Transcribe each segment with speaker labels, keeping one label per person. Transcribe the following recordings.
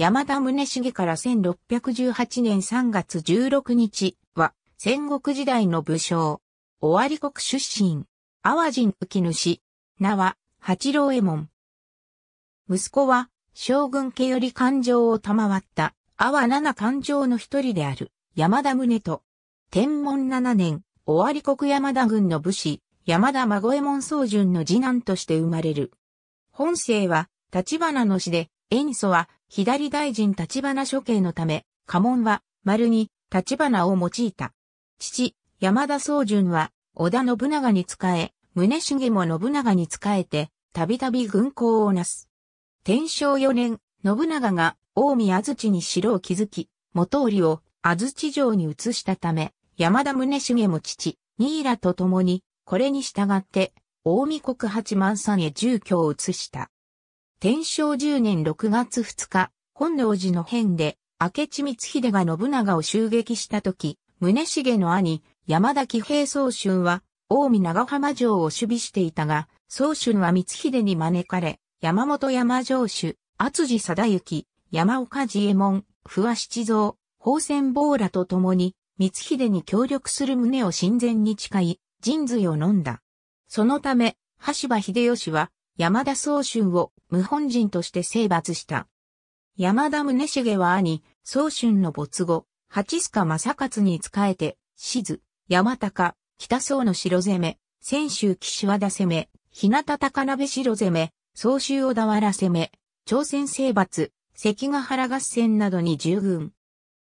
Speaker 1: 山田宗茂から1618年3月16日は戦国時代の武将。尾張国出身。淡人浮主。名は八郎右衛門。息子は将軍家より感情を賜った阿波七感情の一人である山田宗と天文七年尾張国山田軍の武士山田孫右衛門宗純の次男として生まれる。本姓は立花の氏で演素は左大臣立花処刑のため、家紋は丸に立花を用いた。父、山田宗純は織田信長に仕え、宗茂も信長に仕えて、たびたび軍港をなす。天正4年、信長が大見安土に城を築き、元織を安土城に移したため、山田宗茂も父、新良と共に、これに従って、大見国八万山へ住居を移した。天正10年6月2日、本能寺の変で、明智光秀が信長を襲撃した時、宗重の兄、山田喜平宗春は、近江長浜城を守備していたが、宗春は光秀に招かれ、山本山城主、厚地貞行、山岡寺右衛門、不破七蔵、宝泉坊らと共に、光秀に協力する旨を神前に誓い、神髄を飲んだ。そのため、橋場秀吉は、山田宗春を無本人として征伐した。山田宗茂は兄、宗春の没後、八須賀正勝に仕えて、静、山高、北宋の城攻め、泉州岸和田攻め、日向高鍋城攻め、総州小田原攻め、朝鮮征伐、関ヶ原合戦などに従軍。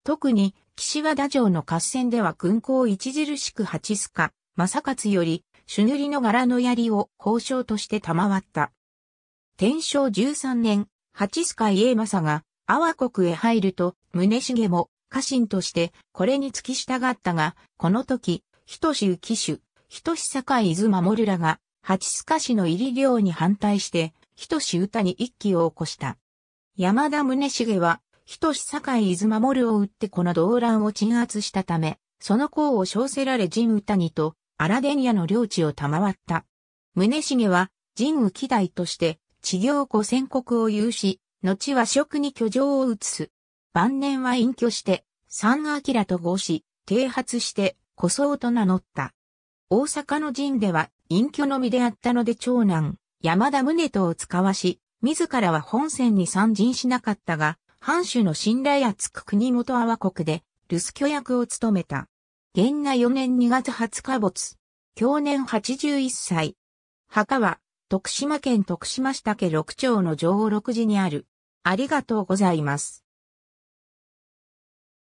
Speaker 1: 特に、岸和田城の合戦では軍港著しく八須賀、正勝より、朱塗りの柄の槍を交渉として賜った。天正13年、八須賀家政が阿波国へ入ると、宗重も家臣としてこれに付き従ったが、この時、人志浮主、人志境伊豆守らが、八須賀氏の入り領に反対して、人志歌に一揆を起こした。山田宗重は、人志境伊豆守を撃ってこの動乱を鎮圧したため、その功を称せられ陣歌にと、アラデニアの領地を賜った。宗重は、神武期代として、治療後宣告を有し、後は職に居城を移す。晩年は隠居して、三明と合し、啓発して、古僧と名乗った。大阪の陣では、隠居のみであったので長男、山田宗人を使わし、自らは本線に参陣しなかったが、藩主の信頼厚く国元阿波国で、留守居役を務めた。元那4年2月20日没。去年81歳。墓は、徳島県徳島市竹六町の上六寺にある。ありがとうございます。